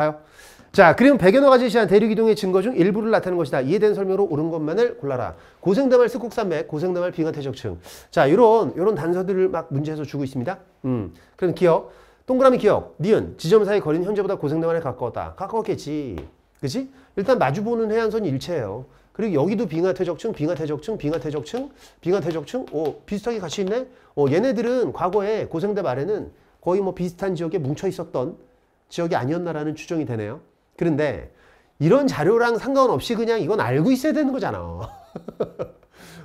가요. 자, 그리고백여0 가지 시한 대륙 이동의 증거 중 일부를 나타낸 것이다. 이해된 설명으로 옳은 것만을 골라라. 고생다말 스곡산맥, 고생다말 빙하태적층. 자, 요런 요런 단서들을 막 문제에서 주고 있습니다. 음. 그럼 기억. 동그라미 기억. 니은. 지점 사이 거리는 현재보다 고생다말에 가까웠다. 가까웠겠지. 그치 일단 마주 보는 해안선이 일체예요. 그리고 여기도 빙하태적층, 빙하태적층, 빙하태적층, 빙하태적층. 어, 비슷하게 같이 있네. 어, 얘네들은 과거에 고생대 말에는 거의 뭐 비슷한 지역에 뭉쳐 있었던 지역이 아니었나라는 추정이 되네요. 그런데 이런 자료랑 상관없이 그냥 이건 알고 있어야 되는 거잖아.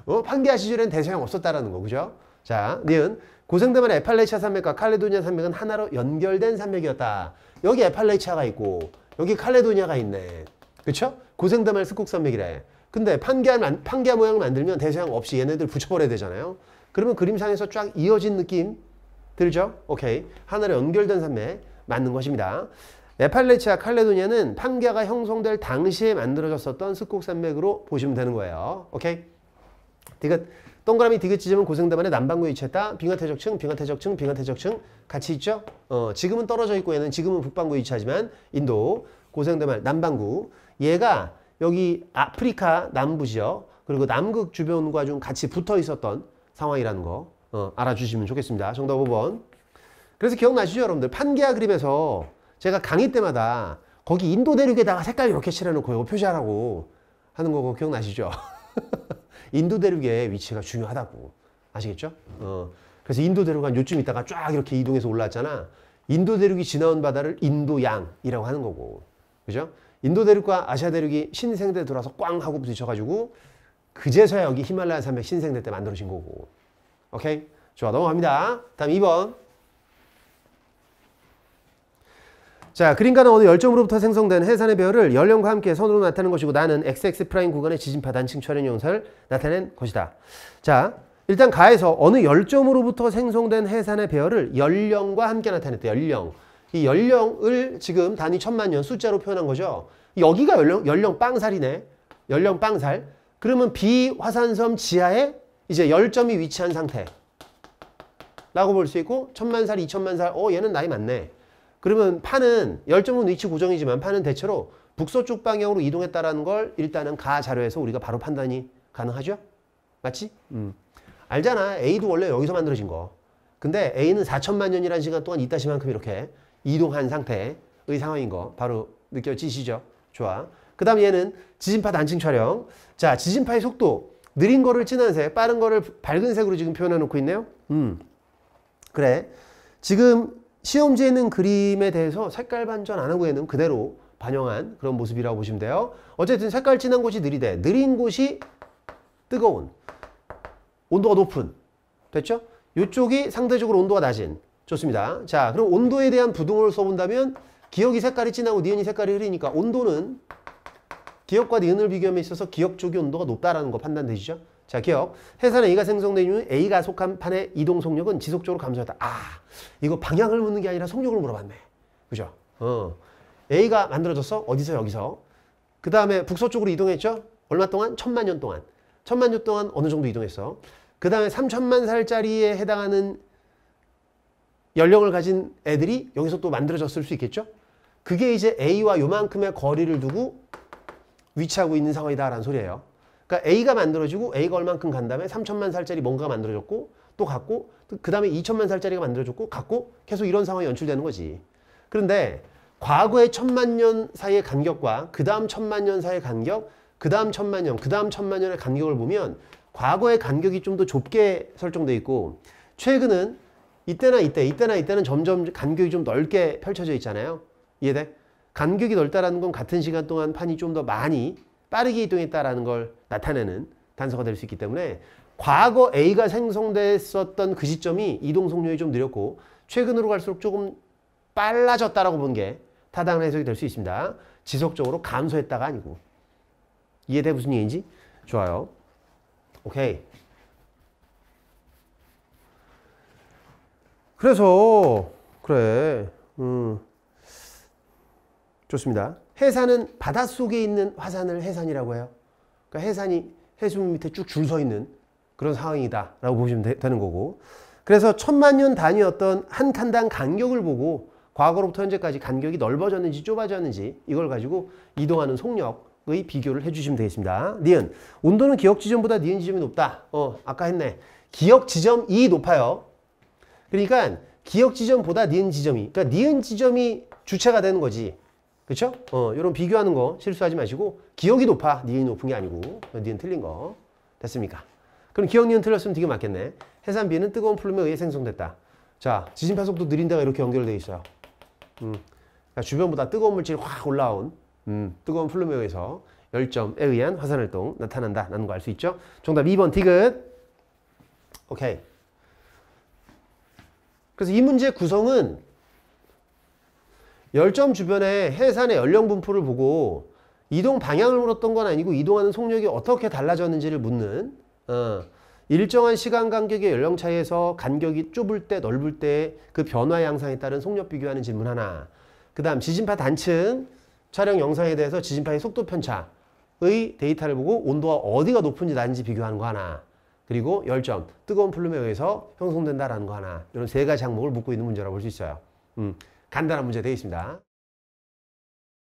어? 판계하 시절엔 대서양 없었다라는 거, 그죠? 자, 니은 고생대만 에팔레이차 산맥과 칼레도니아 산맥은 하나로 연결된 산맥이었다. 여기 에팔레이차가 있고 여기 칼레도니아가 있네. 그쵸? 고생대말 습국 산맥이래. 근데 판계한판계하 모양을 만들면 대서양 없이 얘네들 붙여버려야 되잖아요. 그러면 그림상에서 쫙 이어진 느낌 들죠? 오케이. 하나로 연결된 산맥. 맞는 것입니다. 네팔레치아 칼레도니아는 판게가 형성될 당시에 만들어졌었던 스콕산맥으로 보시면 되는 거예요. 오케이? 디귿, 동그라미 디귿 지점은 고생대만의 남반구에 위치했다. 빙하태적층, 빙하태적층, 빙하태적층 같이 있죠? 어, 지금은 떨어져 있고 얘는 지금은 북반구에 위치하지만 인도, 고생대만, 남반구 얘가 여기 아프리카 남부지요. 그리고 남극 주변과 좀 같이 붙어 있었던 상황이라는 거 어, 알아주시면 좋겠습니다. 정답 5번. 그래서 기억나시죠 여러분들 판게아 그림에서 제가 강의 때마다 거기 인도 대륙에다가 색깔 이렇게 칠해놓고 이거 표시하라고 하는 거 기억나시죠? 인도 대륙의 위치가 중요하다고 아시겠죠? 어, 그래서 인도 대륙 한 요쯤 있다가 쫙 이렇게 이동해서 올라왔잖아 인도 대륙이 지나온 바다를 인도양이라고 하는 거고 그죠? 인도 대륙과 아시아 대륙이 신생대 돌아서 꽝 하고 부딪혀가지고 그제서야 여기 히말라야 산맥 신생대 때 만들어진 거고 오케이? 좋아 넘어갑니다 다음 2번 자, 그림가는 어느 열점으로부터 생성된 해산의 배열을 연령과 함께 선으로 나타낸 것이고 나는 XX 프라임 구간의 지진파 단층 촬영 용사를 나타낸 것이다. 자, 일단 가에서 어느 열점으로부터 생성된 해산의 배열을 연령과 함께 나타냈다 연령. 이 연령을 지금 단위 천만 년 숫자로 표현한 거죠. 여기가 연령, 연령 빵살이네. 연령 빵살. 그러면 비화산섬 지하에 이제 열점이 위치한 상태. 라고 볼 수 있고 천만 살, 이천만 살, 어 얘는 나이 많네. 그러면 파는 열점은 위치 고정이지만 파는 대체로 북서쪽 방향으로 이동했다라는 걸 일단은 가 자료에서 우리가 바로 판단이 가능하죠? 맞지? 음. 알잖아. A도 원래 여기서 만들어진 거. 근데 A는 4천만 년이라는 시간 동안 이따시만큼 이렇게 이동한 상태의 상황인 거 바로 느껴지시죠? 좋아. 그 다음 얘는 지진파 단층 촬영. 자, 지진파의 속도. 느린 거를 진한색, 빠른 거를 밝은 색으로 지금 표현해 놓고 있네요. 음. 그래. 지금 시험지에는 그림에 대해서 색깔 반전 안 하고 얘는 그대로 반영한 그런 모습이라고 보시면 돼요. 어쨌든 색깔 진한 곳이 느리대. 느린 곳이 뜨거운. 온도가 높은. 됐죠? 이쪽이 상대적으로 온도가 낮은. 좋습니다. 자, 그럼 온도에 대한 부등호를 써본다면 기억이 색깔이 진하고 니은이 색깔이 흐리니까 온도는 기억과 니은을 비교함에 있어서 기억 쪽이 온도가 높다라는 거 판단되시죠? 자 기억 해산에 A가 생성된 이유 A가 속한 판의 이동 속력은 지속적으로 감소했다. 아 이거 방향을 묻는 게 아니라 속력을 물어봤네. 그죠? 어. A가 만들어졌어? 어디서 여기서? 그 다음에 북서쪽으로 이동했죠? 얼마 동안? 천만 년 동안. 천만 년 동안 어느 정도 이동했어? 그 다음에 삼천만 살짜리에 해당하는 연령을 가진 애들이 여기서 또 만들어졌을 수 있겠죠? 그게 이제 A와 요만큼의 거리를 두고 위치하고 있는 상황이다라는 소리예요. 그러니까 A가 만들어지고 A가 얼만큼 간 다음에 3천만 살짜리 뭔가가 만들어졌고 또 갔고 그 다음에 2천만 살짜리가 만들어졌고 갔고 계속 이런 상황이 연출되는 거지. 그런데 과거의 천만 년 사이의 간격과 그 다음 천만 년 사이의 간격 그 다음 천만 년, 그 다음 천만 년의 간격을 보면 과거의 간격이 좀 더 좁게 설정돼 있고 최근은 이때나 이때, 이때나 이때는 점점 간격이 좀 넓게 펼쳐져 있잖아요. 이해돼? 간격이 넓다라는 건 같은 시간 동안 판이 좀 더 많이 빠르게 이동했다라는 걸 나타내는 단서가 될 수 있기 때문에 과거 A가 생성됐었던 그 시점이 이동 속력이 좀 느렸고 최근으로 갈수록 조금 빨라졌다라고 본 게 타당한 해석이 될 수 있습니다. 지속적으로 감소했다가 아니고 이해돼 무슨 얘기인지? 좋아요. 오케이. 그래서 그래. 음. 좋습니다. 해산은 바닷속에 있는 화산을 해산이라고 해요. 그러니까 해산이 해수면 밑에 쭉 줄 서 있는 그런 상황이다 라고 보시면 되, 는 거고 그래서 천만 년단위 어떤 한 칸당 간격을 보고 과거로부터 현재까지 간격이 넓어졌는지 좁아졌는지 이걸 가지고 이동하는 속력의 비교를 해주시면 되겠습니다. 니은 온도는 기억 지점보다 니은 지점이 높다. 어 아까 했네. 기억 지점 이 e 높아요. 그러니까 기억 지점보다 니은 지점이 그러니까 니은 지점이 주체가 되는 거지. 그렇죠? 어, 이런 비교하는 거 실수하지 마시고 기억이 높아, 니은이 높은 게 아니고 니은 틀린 거 됐습니까? 그럼 기억 니은 틀렸으면 되게 맞겠네. 해산 비는 뜨거운 플룸에 의해 생성됐다. 자, 지진 파속도 느린다가 이렇게 연결돼 있어요. 음, 그러니까 주변보다 뜨거운 물질이 확 올라온 음, 뜨거운 플룸에 의해서 열점에 의한 화산활동 나타난다라는 거 알 수 있죠? 정답 2번 디귿. 오케이. 그래서 이 문제 구성은 열점 주변에 해산의 연령 분포를 보고 이동 방향을 물었던 건 아니고 이동하는 속력이 어떻게 달라졌는지를 묻는 어, 일정한 시간 간격의 연령 차이에서 간격이 좁을 때 넓을 때 그 변화 양상에 따른 속력 비교하는 질문 하나 그 다음 지진파 단층 촬영 영상에 대해서 지진파의 속도 편차의 데이터를 보고 온도가 어디가 높은지 낮은지 비교하는 거 하나 그리고 열점 뜨거운 플룸에 의해서 형성된다라는 거 하나 이런 세 가지 항목을 묻고 있는 문제라고 볼 수 있어요 음. 간단한 문제 되어 있습니다.